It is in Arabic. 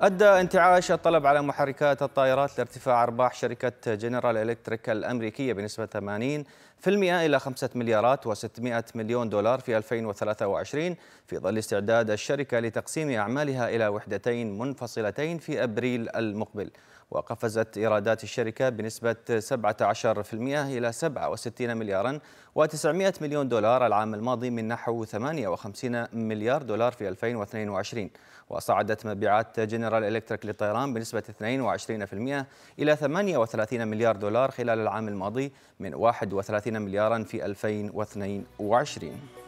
أدى انتعاش الطلب على محركات الطائرات لارتفاع أرباح شركة جنرال إلكتريك الأمريكية بنسبة 80% إلى 5 مليارات و600 مليون دولار في 2023 في ظل استعداد الشركة لتقسيم أعمالها إلى وحدتين منفصلتين في أبريل المقبل وقفزت إيرادات الشركة بنسبة 17% إلى 67 مليارا و900 مليون دولار العام الماضي من نحو 58 مليار دولار في 2022 وصعدت مبيعات جنرال جنرال إلكتريك للطيران بنسبة 22% إلى 38 مليار دولار خلال العام الماضي من 31 مليارا في 2022